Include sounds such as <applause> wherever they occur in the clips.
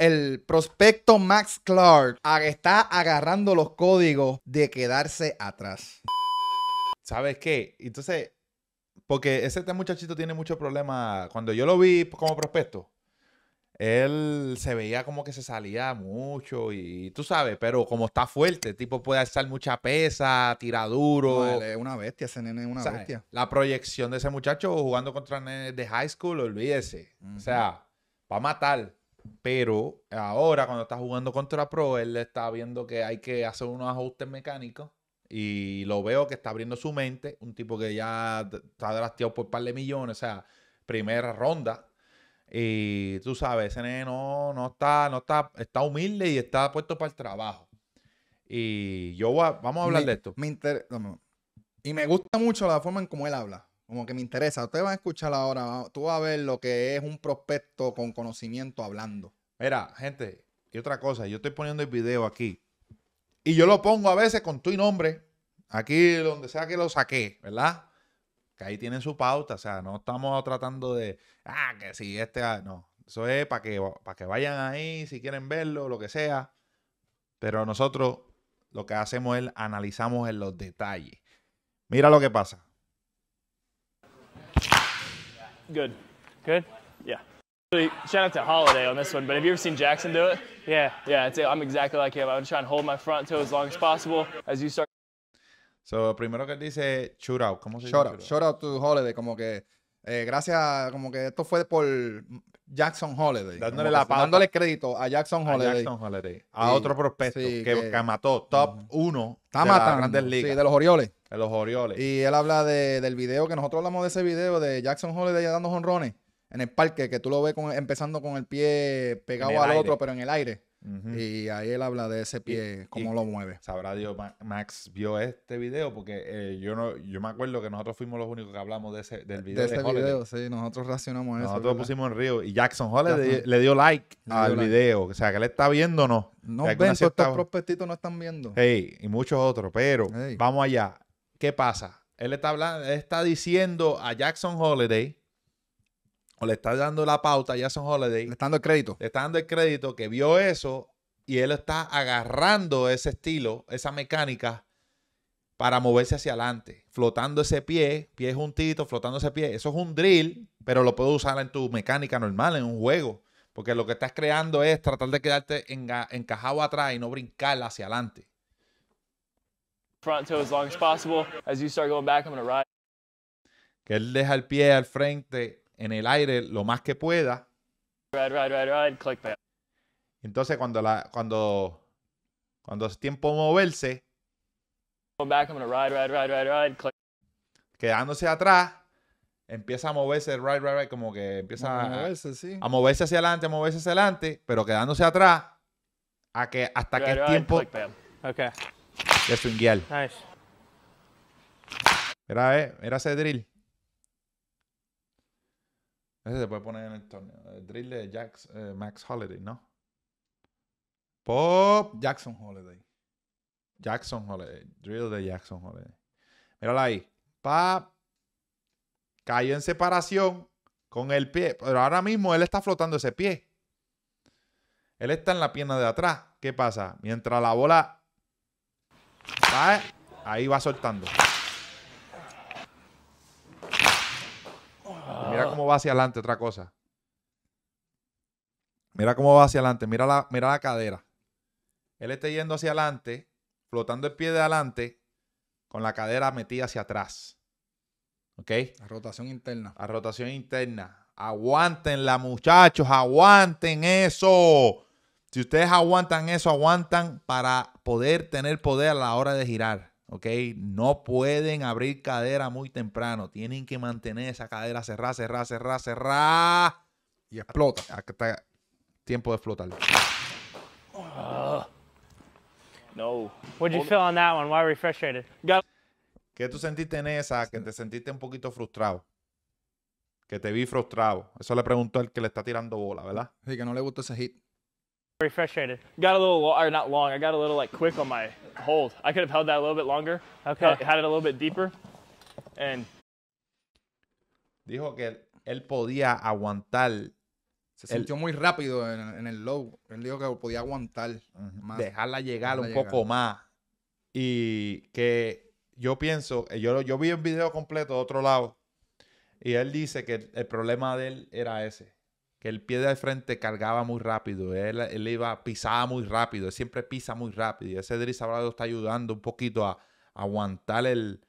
el prospecto Max Clark está agarrando los códigos de quedarse atrás. ¿Sabes qué? Entonces, porque ese muchachito tiene mucho problema. Cuando yo lo vi como prospecto, él se veía como que se salía mucho y tú sabes, pero como está fuerte, tipo puede alzar mucha pesa, tira duro. es una bestia, ese nene es una bestia. La proyección de ese muchacho jugando contra de high school, olvídese. O sea, va a matar. Pero ahora, cuando está jugando contra Pro, él está viendo que hay que hacer unos ajustes mecánicos. Y lo veo que está abriendo su mente. Un tipo que ya está drasteado por un par de millones. O sea, primera ronda. Y tú sabes, ese no, no está, no está, está humilde y está puesto para el trabajo. Y yo vamos a hablar de esto. Y me gusta mucho la forma en cómo él habla como que me interesa. Ustedes van a escuchar ahora, tú vas a ver lo que es un prospecto con conocimiento hablando. Mira, gente, y otra cosa, yo estoy poniendo el video aquí. Y yo lo pongo a veces con tu nombre, aquí donde sea que lo saqué, ¿verdad? Que ahí tienen su pauta, o sea, no estamos tratando de, ah, que si este, ah, no. Eso es para que, para que vayan ahí, si quieren verlo, lo que sea. Pero nosotros lo que hacemos es analizamos en los detalles. Mira lo que pasa. Good. Good? Yeah. Shout out to Holiday on this one, but have you ever seen Jackson do it? Yeah. Yeah, I'm exactly like him. I trying try and hold my front toe as long as possible. As you start. So, primero que dice shoot out. ¿Cómo se shout dice? Out. Shout out to Holiday, como que. Eh, gracias, como que esto fue por Jackson Holiday. Dándole, la pata. dándole crédito a Jackson Holiday. A, otro prospecto sí, que, que, mató top 1 uh -huh. de matando, las grandes de los Orioles. En los Orioles. Y él habla del video que nosotros hablamos de ese video de Jackson Holiday dando jonrones en el parque, que tú lo ves con, empezando con el pie pegado al otro, pero en el aire. Y ahí él habla de ese pie, cómo lo mueve. Sabrá Dios, Max vio este video porque eh, yo no yo me acuerdo que nosotros fuimos los únicos que hablamos de ese, del video. De, de video, sí, nosotros reaccionamos a eso. Nosotros pusimos en Río y Jackson Holiday le dio like al video. O sea, que él está viéndonos. No ven, cierta... estos prospectitos no están viendo. y muchos otros, pero vamos allá. ¿Qué pasa? Él está, está diciendo a Jackson Holiday, o le está dando la pauta a Jackson Holiday. Le está dando el crédito. Le está dando el crédito que vio eso y él está agarrando ese estilo, esa mecánica para moverse hacia adelante, flotando ese pie, pie juntito, flotando ese pie. Eso es un drill, pero lo puedes usar en tu mecánica normal, en un juego, porque lo que estás creando es tratar de quedarte encajado atrás y no brincar hacia adelante front toe as long as possible. As you start going back, I'm going to ride. Que él deja el pie al frente en el aire lo más que pueda. Ride, ride, ride, ride, click back. Entonces cuando la cuando cuando es tiempo de moverse, going back, I'm going to ride, ride, ride, ride, ride, click. Quedándose atrás, empieza a moverse, right, right, right, como que empieza a moverse, sí. a moverse, hacia adelante, a moverse hacia adelante, pero quedándose atrás a que hasta right, que right, es tiempo. Click, okay de swinguear. Nice. Era, era eh, ese drill. Ese se puede poner en el torneo. El drill de eh, Max Holiday, ¿no? Pop Jackson Holiday. Jackson Holiday. Drill de Jackson Holiday. Mírala ahí. Pop. Cayó en separación con el pie. Pero ahora mismo él está flotando ese pie. Él está en la pierna de atrás. ¿Qué pasa? Mientras la bola Ahí va soltando. mira cómo va hacia adelante, otra cosa. Mira cómo va hacia adelante. Mira la, cadera. Él está yendo hacia adelante, flotando el pie de adelante, con la cadera metida hacia atrás. ¿Ok? La rotación interna. A rotación interna. Aguantenla muchachos. Aguanten eso. Si ustedes aguantan eso, aguantan para poder tener poder a la hora de girar. ¿ok? No pueden abrir cadera muy temprano. Tienen que mantener esa cadera cerrada, cerrada, cerrada, cerrada. Y explota. está, tiempo de explotar. no. What you feel on that one? Why ¿Qué tú sentiste en esa? Que te sentiste un poquito frustrado. Que te vi frustrado. Eso le preguntó al que le está tirando bola, ¿verdad? Sí, que no le gustó ese hit. Dijo que él podía aguantar se sintió muy rápido en, el low. Él dijo que podía aguantar. más, dejarla llegar un poco más. Y que yo pienso, eh, yo, yo vi el video completo de otro lado. Y él dice que el problema de él era ese que el pie de frente cargaba muy rápido, él, él, iba, pisaba muy rápido, él siempre pisa muy rápido. Y ese Dries está ayudando un poquito a, aguantar el,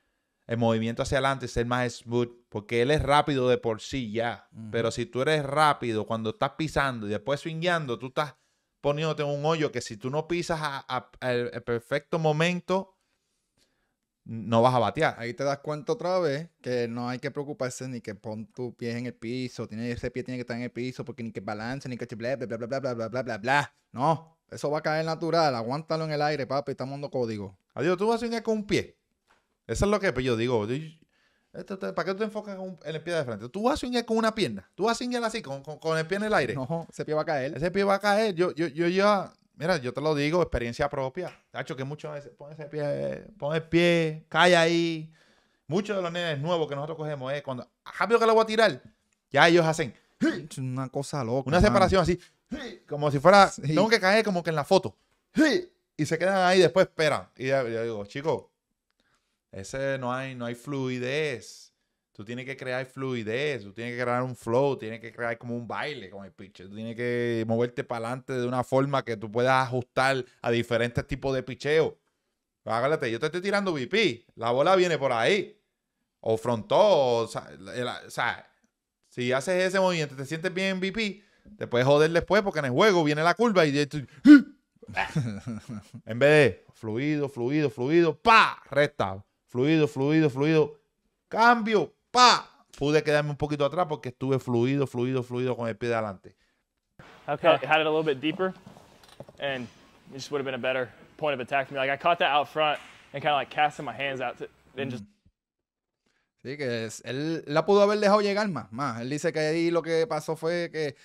el, movimiento hacia adelante, ser más smooth, porque él es rápido de por sí ya. Pero si tú eres rápido cuando estás pisando y después swingueando, tú estás poniéndote en un hoyo que si tú no pisas al perfecto momento, no vas a batear. Ahí te das cuenta otra vez que no hay que preocuparse ni que pon tu pie en el piso, tiene, ese pie tiene que estar en el piso, porque ni que balance, ni que bla, bla, bla, bla, bla, bla, bla, bla, bla. No, eso va a caer natural, aguántalo en el aire, papi, estamos dando código. Adiós, tú vas a soñar con un pie. Eso es lo que pues, yo digo. ¿Para qué tú te enfocas en el pie de frente? Tú vas a soñar con una pierna. Tú vas a soñar así, con, con, el pie en el aire. No, ese pie va a caer. Ese pie va a caer. Yo, yo, yo ya Mira, yo te lo digo, experiencia propia. hecho que muchos veces pones ese pie, pon el pie, cae ahí. Muchos de los nenes nuevos que nosotros cogemos es cuando rápido que lo voy a tirar, ya ellos hacen una cosa loca. Una separación así, como si fuera, tengo que caer como que en la foto. Y se quedan ahí, después esperan. Y yo digo, chicos, ese no hay, no hay fluidez. Tú tienes que crear fluidez, tú tienes que crear un flow, tienes que crear como un baile con el pitcher. Tú tienes que moverte para adelante de una forma que tú puedas ajustar a diferentes tipos de picheo. Hágalate, yo te estoy tirando VP, la bola viene por ahí. O frontó, o, sea, si haces ese movimiento, te sientes bien en VP, te puedes joder después porque en el juego viene la curva y <laughs> en vez de fluido, fluido, fluido, pa, resta. fluido, fluido, fluido, cambio, pa, pude quedarme un poquito atrás porque estuve fluido, fluido, fluido con el pie de adelante. Okay, had it a little bit deeper, and it just would have been a better point of attack for me. Like I caught that out front and kind of like casting my hands out then just. Mm. Sí, que es, él la pudo haber dejado llegar más, más. Él dice que ahí lo que pasó fue que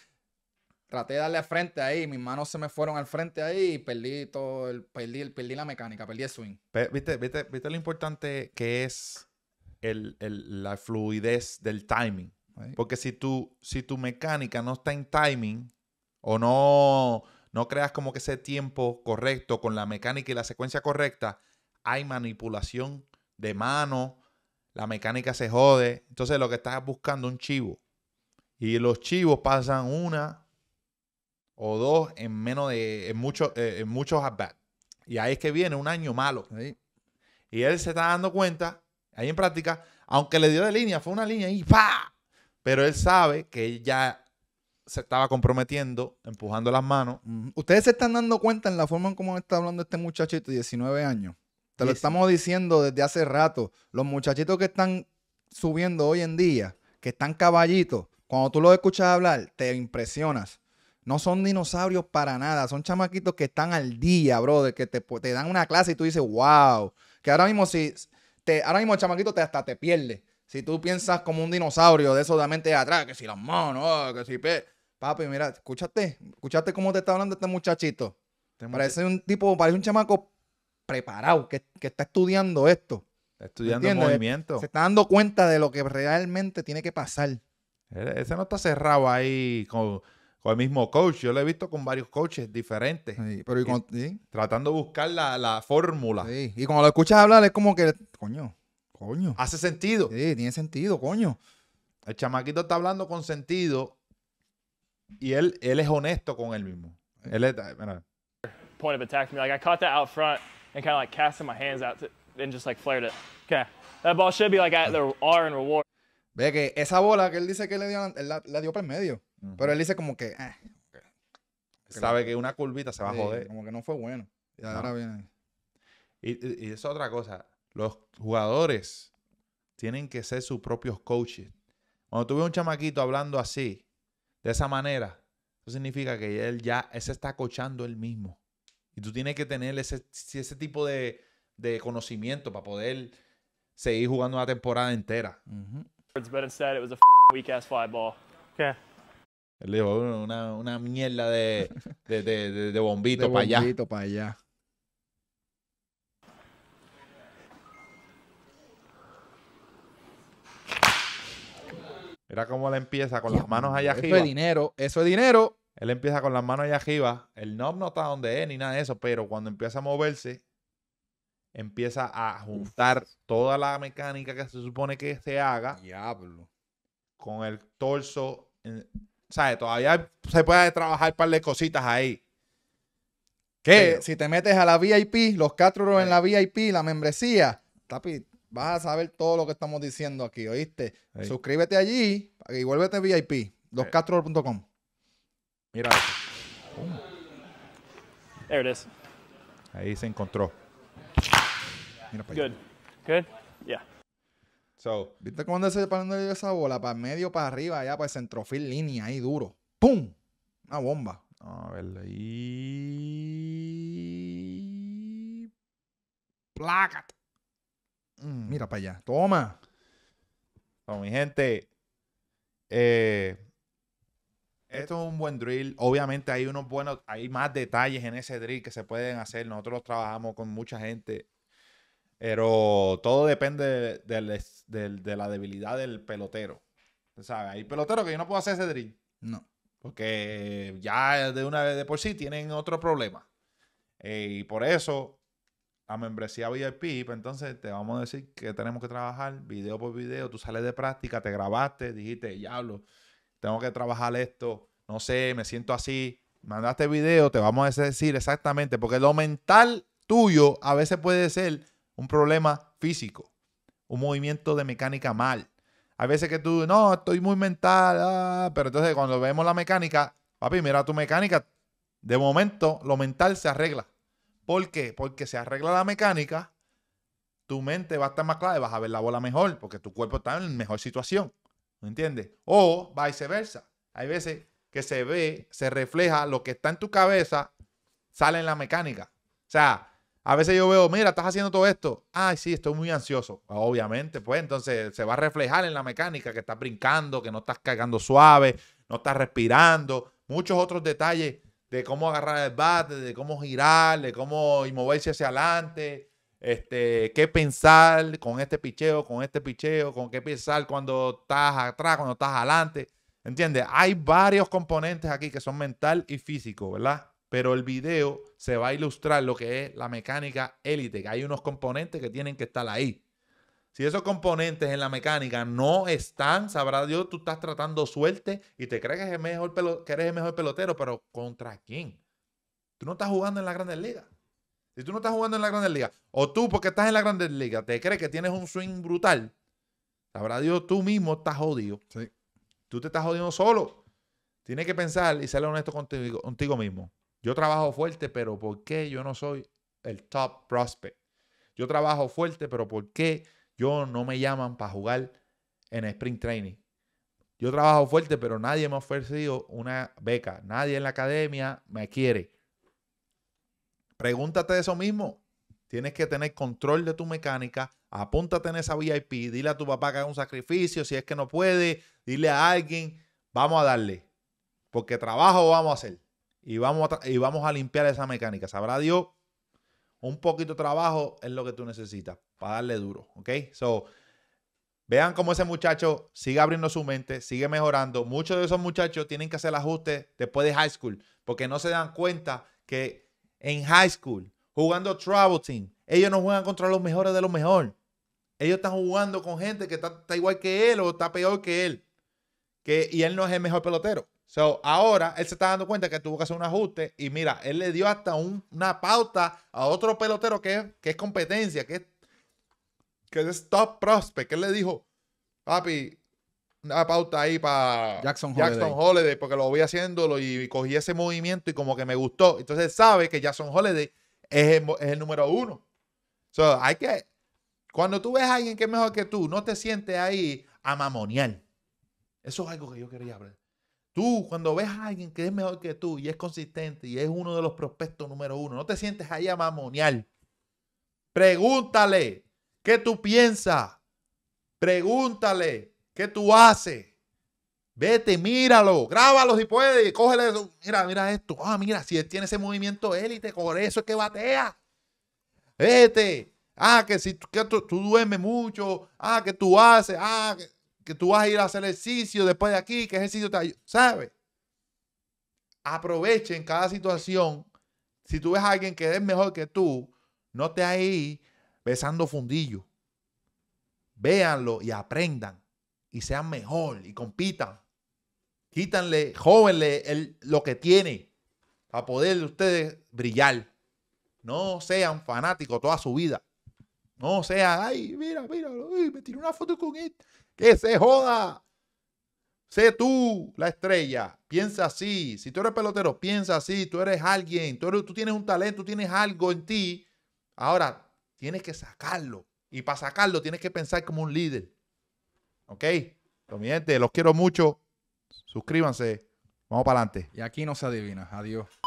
traté de darle al frente ahí, mis manos se me fueron al frente ahí y perdí todo, el, perdí, perdí la mecánica, perdí el swing. ¿Viste, viste, viste lo importante que es la fluidez del timing. Porque si tu, si mecánica no está en timing o no, no creas como que ese tiempo correcto con la mecánica y la secuencia correcta, hay manipulación de mano, la mecánica se jode. Entonces lo que estás buscando un chivo. Y los chivos pasan una o dos en menos de, eh, muchos at Y ahí es que viene un año malo. Y él se está dando cuenta Ahí en práctica, aunque le dio de línea, fue una línea y ¡pa! Pero él sabe que ya se estaba comprometiendo, empujando las manos. Ustedes se están dando cuenta en la forma en cómo está hablando este muchachito de 19 años. Te lo estamos diciendo desde hace rato. Los muchachitos que están subiendo hoy en día, que están caballitos, cuando tú los escuchas hablar, te impresionas. No son dinosaurios para nada, son chamaquitos que están al día, brother, que te, te dan una clase y tú dices, wow. Que ahora mismo si ahora mismo el chamaquito te, hasta te pierde. Si tú piensas como un dinosaurio de eso de la mente de atrás, que si las manos, oh, que si pe... Papi, mira, escúchate, escúchate cómo te está hablando este muchachito. Este parece un tipo, parece un chamaco preparado, que, está estudiando esto. estudiando el movimiento. Se está dando cuenta de lo que realmente tiene que pasar. Ese no está cerrado ahí con con el mismo coach. Yo lo he visto con varios coaches diferentes. Sí, pero y con, Tratando de buscar la, la fórmula. Sí, y cuando lo escuchas hablar es como que, coño, coño. Hace sentido. Sí, tiene sentido, coño. El chamaquito está hablando con sentido y él, él es honesto con él mismo. Point of attack for me. Like I caught that out front and kind of like casting my hands out to, and just like flared it. Okay. That ball should be like at the R in reward. Ve que esa bola que él dice que le dio, la, la dio por medio. Pero él dice como que. Ah, Sabe que una curvita se va a joder. Como que no fue bueno. Y ahora viene. Y, y es otra cosa. Los jugadores tienen que ser sus propios coaches. Cuando tú ves un chamaquito hablando así, de esa manera, eso significa que él ya se está cochando él mismo. Y tú tienes que tener ese, tipo de, conocimiento para poder seguir jugando una temporada entera. fly ball. Él dijo, una, mierda de, de, bombito para allá. Bombito para allá. Era como él empieza con las manos allá arriba. Eso es dinero, eso es dinero. Él empieza con las manos allá arriba. El knob no está donde es ni nada de eso, pero cuando empieza a moverse, empieza a juntar toda la mecánica que se supone que se haga. Diablo. Con el torso sea, Todavía se puede trabajar un par de cositas ahí. Que si te metes a la VIP, los cuatro en eh. la VIP, la membresía, tapi, vas a saber todo lo que estamos diciendo aquí, ¿oíste? Suscríbete allí y vuélvete VIP, loscastro.com Mira. There it is. Ahí se encontró. Mira para Good. Good. ¿Viste cuando se esa bola? Para medio, para arriba, ya pues centrofil, línea, ahí duro. ¡Pum! Una bomba. A ver, ahí. ¡Plácate! Mm, mira para allá. ¡Toma! No, mi gente. Eh, esto es un buen drill. Obviamente hay unos buenos, hay más detalles en ese drill que se pueden hacer. Nosotros trabajamos con mucha gente pero todo depende de la debilidad del pelotero. ¿Sabes? Hay peloteros que yo no puedo hacer ese drill. No. Porque ya de una vez de por sí tienen otro problema. Eh, y por eso, a membresía VIP, pues entonces te vamos a decir que tenemos que trabajar video por video. Tú sales de práctica, te grabaste, dijiste, diablo, tengo que trabajar esto. No sé, me siento así. Mandaste video, te vamos a decir exactamente. Porque lo mental tuyo a veces puede ser un problema físico, un movimiento de mecánica mal. Hay veces que tú, no, estoy muy mental, ah, pero entonces cuando vemos la mecánica, papi, mira tu mecánica, de momento lo mental se arregla. ¿Por qué? Porque se arregla la mecánica, tu mente va a estar más clara y vas a ver la bola mejor, porque tu cuerpo está en mejor situación. ¿Me entiendes? O viceversa. Hay veces que se ve, se refleja lo que está en tu cabeza, sale en la mecánica. O sea, a veces yo veo, mira, estás haciendo todo esto. Ay, sí, estoy muy ansioso. Obviamente, pues entonces se va a reflejar en la mecánica que estás brincando, que no estás cargando suave, no estás respirando. Muchos otros detalles de cómo agarrar el bate, de cómo girar, de cómo moverse hacia adelante, este, qué pensar con este picheo, con este picheo, con qué pensar cuando estás atrás, cuando estás adelante. ¿Entiendes? Hay varios componentes aquí que son mental y físico, ¿verdad? pero el video se va a ilustrar lo que es la mecánica élite, que hay unos componentes que tienen que estar ahí. Si esos componentes en la mecánica no están, sabrá Dios, tú estás tratando suerte y te crees que, mejor eres el mejor pelotero, pero ¿contra quién? Tú no estás jugando en la Grandes Ligas. Si tú no estás jugando en la Grandes Ligas, o tú porque estás en la Grandes Ligas, te crees que tienes un swing brutal, sabrá Dios, tú mismo estás jodido. Tú te estás jodiendo solo. Tienes que pensar y ser honesto contigo mismo. Yo trabajo fuerte, pero ¿por qué yo no soy el top prospect? Yo trabajo fuerte, pero ¿por qué yo no me llaman para jugar en Spring training? Yo trabajo fuerte, pero nadie me ha ofrecido una beca. Nadie en la academia me quiere. Pregúntate eso mismo. Tienes que tener control de tu mecánica. Apúntate en esa VIP. Dile a tu papá que haga un sacrificio. Si es que no puede, dile a alguien. Vamos a darle. Porque trabajo vamos a hacer y vamos, a y vamos a limpiar esa mecánica. Sabrá Dios, un poquito de trabajo es lo que tú necesitas para darle duro, ¿ok? So, vean cómo ese muchacho sigue abriendo su mente, sigue mejorando. Muchos de esos muchachos tienen que hacer ajustes después de high school porque no se dan cuenta que en high school, jugando travel team, ellos no juegan contra los mejores de los mejores. Ellos están jugando con gente que está, igual que él o está peor que él. Que, y él no es el mejor pelotero. So, ahora él se está dando cuenta que tuvo que hacer un ajuste y mira, él le dio hasta una pauta a otro pelotero que es, competencia, que es, que es top prospect. Que él le dijo, papi, una pauta ahí para Jackson, Holiday. porque lo voy haciéndolo y cogí ese movimiento y como que me gustó. Entonces sabe que Jackson Holiday es el, número uno. hay que, cuando tú ves a alguien que es mejor que tú, no te sientes ahí a mamonear. Eso es algo que yo quería hablar. Tú, cuando ves a alguien que es mejor que tú y es consistente y es uno de los prospectos número uno, no te sientes ahí a mamonear. Pregúntale qué tú piensas. Pregúntale qué tú haces. Vete, míralo, grábalo si puedes, cógele eso. Mira, mira esto. Ah, mira, si él tiene ese movimiento élite, con eso es que batea. Vete. Ah, que si tú, tú, duermes mucho. Ah, que tú haces. Ah, que que tú vas a ir a hacer ejercicio después de aquí, que ejercicio te ayuda, ¿sabes? Aprovechen cada situación. Si tú ves a alguien que es mejor que tú, no te ahí besando fundillo. Véanlo y aprendan y sean mejor y compitan. Quítanle, jóvenle lo que tiene para poder ustedes brillar. No sean fanáticos toda su vida. No sean, ay, mira, mira, me tiró una foto con él. Que se joda. Sé tú la estrella. Piensa así. Si tú eres pelotero, piensa así. Tú eres alguien. Tú, tienes un talento, tú tienes algo en ti. Ahora tienes que sacarlo. Y para sacarlo tienes que pensar como un líder. ¿Ok? mientes, los quiero mucho. Suscríbanse. Vamos para adelante. Y aquí no se adivina. Adiós.